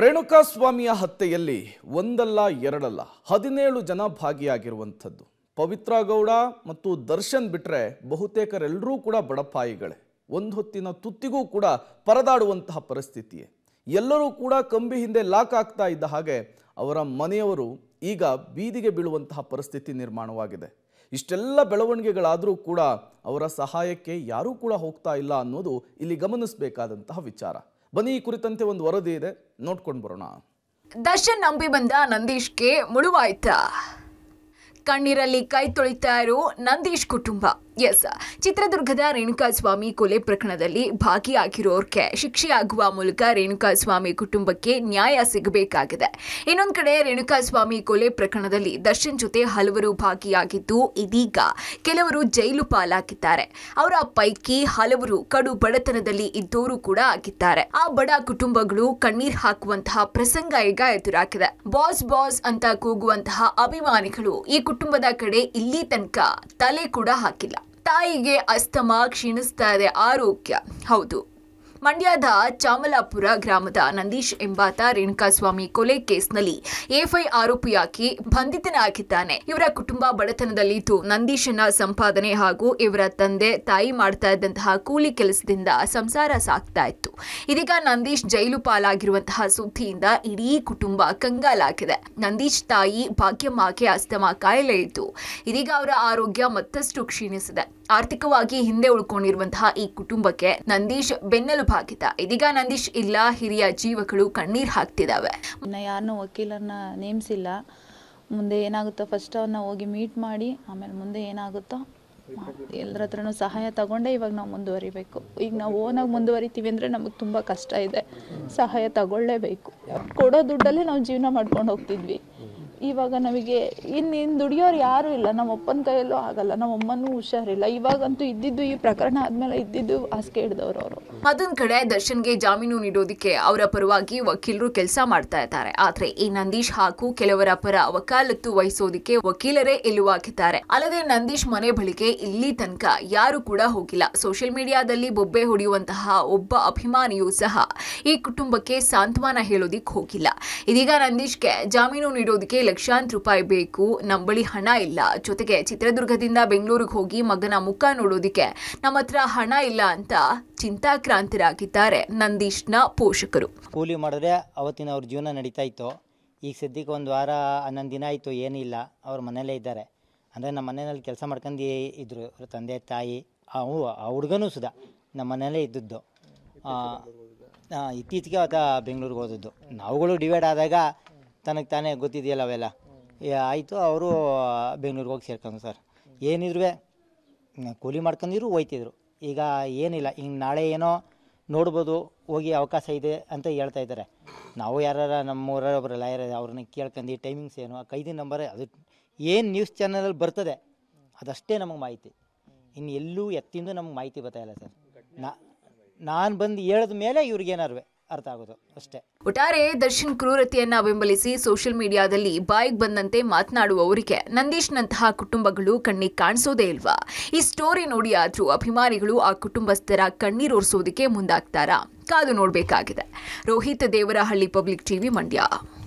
ರೇಣುಕಾಸ್ವಾಮಿಯ ಹತ್ಯೆಯಲ್ಲಿ ಒಂದಲ್ಲ ಎರಡಲ್ಲ ಹದಿನೇಳು ಜನ ಭಾಗಿಯಾಗಿರುವಂಥದ್ದು ಪವಿತ್ರ ಗೌಡ ಮತ್ತು ದರ್ಶನ್ ಬಿಟ್ಟರೆ ಬಹುತೇಕರೆಲ್ಲರೂ ಕೂಡ ಬಡಪಾಯಿಗಳೇ ಒಂದು ಹೊತ್ತಿನ ತುತ್ತಿಗೂ ಕೂಡ ಪರದಾಡುವಂತಹ ಪರಿಸ್ಥಿತಿಯೇ ಎಲ್ಲರೂ ಕೂಡ ಕಂಬಿ ಹಿಂದೆ ಲಾಕ್ ಆಗ್ತಾ ಇದ್ದ ಹಾಗೆ ಅವರ ಮನೆಯವರು ಈಗ ಬೀದಿಗೆ ಬೀಳುವಂತಹ ಪರಿಸ್ಥಿತಿ ನಿರ್ಮಾಣವಾಗಿದೆ ಇಷ್ಟೆಲ್ಲ ಬೆಳವಣಿಗೆಗಳಾದರೂ ಕೂಡ ಅವರ ಸಹಾಯಕ್ಕೆ ಯಾರೂ ಕೂಡ ಹೋಗ್ತಾ ಇಲ್ಲ ಅನ್ನೋದು ಇಲ್ಲಿ ಗಮನಿಸಬೇಕಾದಂತಹ ವಿಚಾರ ಬನಿ ಈ ಕುರಿತಂತೆ ಒಂದು ವರದಿ ಇದೆ ನೋಡ್ಕೊಂಡು ಬರೋಣ ದರ್ಶನ್ ನಂಬಿ ಬಂದ ನಂದೀಶ್ಗೆ ಮುಳುವಾಯ್ತ ಕಣ್ಣೀರಲ್ಲಿ ಕೈ ತೊಳಿತಾ ಇರು ನಂದೀಶ್ ಕುಟುಂಬ ಎಸ್ ಚಿತ್ರದುರ್ಗದ ರೇಣುಕಾಸ್ವಾಮಿ ಕೊಲೆ ಪ್ರಕರಣದಲ್ಲಿ ಭಾಗಿಯಾಗಿರೋರ್ಗೆ ಶಿಕ್ಷೆಯಾಗುವ ಮೂಲಕ ರೇಣುಕಾಸ್ವಾಮಿ ಕುಟುಂಬಕ್ಕೆ ನ್ಯಾಯ ಸಿಗಬೇಕಾಗಿದೆ ಇನ್ನೊಂದು ಕಡೆ ರೇಣುಕಾಸ್ವಾಮಿ ಕೊಲೆ ಪ್ರಕರಣದಲ್ಲಿ ದರ್ಶನ್ ಜೊತೆ ಹಲವರು ಭಾಗಿಯಾಗಿದ್ದು ಇದೀಗ ಕೆಲವರು ಜೈಲು ಪಾಲಾಗಿದ್ದಾರೆ ಅವರ ಪೈಕಿ ಹಲವರು ಕಡು ಬಡತನದಲ್ಲಿ ಇದ್ದವರು ಕೂಡ ಆಗಿದ್ದಾರೆ ಆ ಬಡ ಕುಟುಂಬಗಳು ಕಣ್ಣೀರ್ ಹಾಕುವಂತಹ ಪ್ರಸಂಗ ಈಗ ಎದುರಾಗಿದೆ ಬಾಸ್ ಬಾಸ್ ಅಂತ ಕೂಗುವಂತಹ ಅಭಿಮಾನಿಗಳು ಈ ಕುಟುಂಬದ ಕಡೆ ಇಲ್ಲಿ ತನಕ ತಲೆ ಕೂಡ ಹಾಕಿಲ್ಲ ತಾಯಿಗೆ ಅಸ್ತಮ ಕ್ಷೀಣಿಸ್ತಾ ಇದೆ ಆರೋಗ್ಯ ಹೌದು ಮಂಡ್ಯದ ಚಾಮಲಾಪುರ ಗ್ರಾಮದ ನಂದೀಶ್ ಎಂಬಾತ ರೇಣುಕಾಸ್ವಾಮಿ ಕೊಲೆ ಕೇಸ್ನಲ್ಲಿ ಎಫ್ಐ ಆರೋಪಿಯಾಗಿ ಬಂಧಿತನಾಗಿದ್ದಾನೆ ಇವರ ಕುಟುಂಬ ಬಡತನದಲ್ಲಿದ್ದು ನಂದೀಶನ ಸಂಪಾದನೆ ಹಾಗೂ ಇವರ ತಂದೆ ತಾಯಿ ಮಾಡ್ತಾ ಇದ್ದಂತಹ ಕೂಲಿ ಕೆಲಸದಿಂದ ಸಂಸಾರ ಸಾಕ್ತಾ ಇತ್ತು ಇದೀಗ ನಂದೀಶ್ ಜೈಲು ಪಾಲಾಗಿರುವಂತಹ ಸುದ್ದಿಯಿಂದ ಇಡೀ ಕುಟುಂಬ ಕಂಗಾಲಾಗಿದೆ ನಂದೀಶ್ ತಾಯಿ ಭಾಗ್ಯಮ್ಮಗೆ ಅಸ್ತಮಾ ಕಾಯಿಲೆ ಇತ್ತು ಇದೀಗ ಅವರ ಆರೋಗ್ಯ ಮತ್ತಷ್ಟು ಕ್ಷೀಣಿಸಿದೆ ಆರ್ಥಿಕವಾಗಿ ಹಿಂದೆ ಉಳ್ಕೊಂಡಿರುವಂತಹ ಈ ಕುಟುಂಬಕ್ಕೆ ನಂದೀಶ್ ಬೆನ್ನೆಲು ಭಾಗಿದ್ದ ಇದೀಗ ನಂದೀಶ್ ಇಲ್ಲ ಹಿರಿಯ ಜೀವಗಳು ಕಣ್ಣೀರು ಹಾಕ್ತಿದ್ದಾವೆ ಯಾರನ್ನೂ ವಕೀಲರನ್ನ ನೇಮಿಸಿಲ್ಲ ಮುಂದೆ ಏನಾಗುತ್ತೋ ಫಸ್ಟ್ ಅವ್ರನ್ನ ಹೋಗಿ ಮೀಟ್ ಮಾಡಿ ಆಮೇಲೆ ಮುಂದೆ ಏನಾಗುತ್ತೋ ಎಲ್ಲರ ಹತ್ರನೂ ಸಹಾಯ ತಗೊಂಡೆ ಇವಾಗ ನಾವು ಮುಂದುವರಿಬೇಕು ಈಗ ನಾವು ಓನಾಗಿ ಮುಂದುವರಿತೀವಿ ಅಂದರೆ ನಮಗೆ ತುಂಬ ಕಷ್ಟ ಇದೆ ಸಹಾಯ ತಗೊಳ್ಳೇಬೇಕು ಕೊಡೋ ದುಡ್ಡಲ್ಲೇ ನಾವು ಜೀವನ ಮಾಡ್ಕೊಂಡು ಹೋಗ್ತಿದ್ವಿ ಇವಾಗ ನಮಗೆ ಇನ್ನು ಇನ್ನು ದುಡಿಯೋರು ಯಾರೂ ಇಲ್ಲ ನಮ್ಮ ಅಪ್ಪನ ಕೈಯಲ್ಲೂ ಆಗಲ್ಲ ನಮ್ಮ ಅಮ್ಮನೂ ಹುಷಾರಿಲ್ಲ ಇವಾಗಂತೂ ಇದ್ದಿದ್ದು ಈ ಪ್ರಕರಣ ಆದ್ಮೇಲೆ ಇದ್ದಿದ್ದು ಹಾಸಿಗೆ ಹಿಡ್ದವ್ರು ಅವರು ಅದೊಂದು ಕಡೆ ದರ್ಶನ್ಗೆ ಜಾಮೀನು ನೀಡೋದಕ್ಕೆ ಅವರ ಪರವಾಗಿ ವಕೀಲರು ಕೆಲಸ ಮಾಡ್ತಾ ಇದ್ದಾರೆ ಆದ್ರೆ ಈ ನಂದೀಶ್ ಹಾಗೂ ಕೆಲವರ ಪರ ವಕಾಲತ್ತು ವಹಿಸೋದಕ್ಕೆ ವಕೀಲರೇ ಹಾಕಿದ್ದಾರೆ ಅಲ್ಲದೆ ನಂದೀಶ್ ಮನೆ ಬಳಿಕೆ ಇಲ್ಲಿ ತನಕ ಯಾರು ಕೂಡ ಹೋಗಿಲ್ಲ ಸೋಷಿಯಲ್ ಮೀಡಿಯಾದಲ್ಲಿ ಬೊಬ್ಬೆ ಹೊಡೆಯುವಂತಹ ಒಬ್ಬ ಅಭಿಮಾನಿಯೂ ಸಹ ಈ ಕುಟುಂಬಕ್ಕೆ ಸಾಂತ್ವನ ಹೇಳೋದಿಕ್ ಹೋಗಿಲ್ಲ ಇದೀಗ ನಂದೀಶ್ಗೆ ಜಾಮೀನು ನೀಡೋದಕ್ಕೆ ಲಕ್ಷಾಂತರ ರೂಪಾಯಿ ಬೇಕು ನಮ್ಮ ಬಳಿ ಹಣ ಇಲ್ಲ ಜೊತೆಗೆ ಚಿತ್ರದುರ್ಗದಿಂದ ಬೆಂಗಳೂರಿಗೆ ಹೋಗಿ ಮಗನ ಮುಖ ನೋಡೋದಕ್ಕೆ ನಮ್ಮ ಹತ್ರ ಹಣ ಇಲ್ಲ ಅಂತ ಚಿಂತಾಕ್ರಾಂತರಾಗಿದ್ದಾರೆ ನಂದೀಶ್ನ ಪೋಷಕರು ಕೂಲಿ ಮಾಡಿದ್ರೆ ಅವತ್ತಿನ ಅವ್ರ ಜೀವನ ನಡೀತಾ ಇತ್ತು ಈಗ ಸದ್ಯಕ್ಕೆ ಒಂದು ವಾರ ಹನ್ನೊಂದು ದಿನ ಆಯಿತು ಏನಿಲ್ಲ ಅವ್ರ ಮನೆಯಲ್ಲೇ ಇದ್ದಾರೆ ಅಂದರೆ ನಮ್ಮ ಮನೆಯಲ್ಲಿ ಕೆಲಸ ಮಾಡ್ಕೊಂಡು ಇದ್ದರು ತಂದೆ ತಾಯಿ ಅವು ಆ ಹುಡುಗನೂ ಸುಧಾ ನಮ್ಮ ಮನೇಲೇ ಇದ್ದದ್ದು ಇತ್ತೀಚೆಗೆ ಆತ ಬೆಂಗಳೂರಿಗೆ ಹೋದದ್ದು ನಾವುಗಳು ಡಿವೈಡ್ ಆದಾಗ ತನಗೆ ತಾನೇ ಗೊತ್ತಿದೆಯಲ್ಲ ಅವೆಲ್ಲ ಆಯಿತು ಅವರು ಬೆಂಗಳೂರಿಗೆ ಹೋಗಿ ಸೇರ್ಕೊಂಡು ಸರ್ ಏನಿದ್ರು ಕೂಲಿ ಮಾಡ್ಕೊಂಡಿದ್ರು ಹೋಯ್ತಿದ್ರು ಈಗ ಏನಿಲ್ಲ ಹಿಂಗೆ ನಾಳೆ ಏನೋ ನೋಡ್ಬೋದು ಹೋಗಿ ಅವಕಾಶ ಇದೆ ಅಂತ ಹೇಳ್ತಾ ಇದ್ದಾರೆ ನಾವು ಯಾರು ಒಬ್ಬರು ಲಾಯರ್ ಅವ್ರನ್ನ ಕೇಳ್ಕೊಂಡು ಟೈಮಿಂಗ್ಸ್ ಏನು ಆ ಕೈದಿನ ನಂಬರ್ ಅದು ಏನು ನ್ಯೂಸ್ ಚಾನಲಲ್ಲಿ ಬರ್ತದೆ ಅದಷ್ಟೇ ನಮಗೆ ಮಾಹಿತಿ ಇನ್ನು ಎಲ್ಲೂ ಎತ್ತಿಂದು ನಮ್ಗೆ ಮಾಹಿತಿ ಬರ್ತಾಯಿಲ್ಲ ಸರ್ ನಾನು ಬಂದು ಹೇಳಿದ ಮೇಲೆ ಇವ್ರಿಗೇನಾರು ಅರ್ಥ ಆಗೋದು ಅಷ್ಟೇ ಒಟ್ಟಾರೆ ದರ್ಶನ್ ಕ್ರೂರತೆಯನ್ನ ಬೆಂಬಲಿಸಿ ಸೋಷಿಯಲ್ ಮೀಡಿಯಾದಲ್ಲಿ ಬಾಯಿಗೆ ಬಂದಂತೆ ಮಾತನಾಡುವವರಿಗೆ ನಂದೀಶ್ನಂತಹ ಕುಟುಂಬಗಳು ಕಣ್ಣಿಗೆ ಕಾಣಿಸೋದೇ ಇಲ್ವಾ ಈ ಸ್ಟೋರಿ ನೋಡಿ ಆದ್ರೂ ಅಭಿಮಾನಿಗಳು ಆ ಕುಟುಂಬಸ್ಥರ ಕಣ್ಣೀರೋರಿಸೋದಕ್ಕೆ ಮುಂದಾಗ್ತಾರಾ ಕಾದು ನೋಡಬೇಕಾಗಿದೆ ರೋಹಿತ್ ದೇವರಹಳ್ಳಿ ಪಬ್ಲಿಕ್ ಟಿವಿ ಮಂಡ್ಯ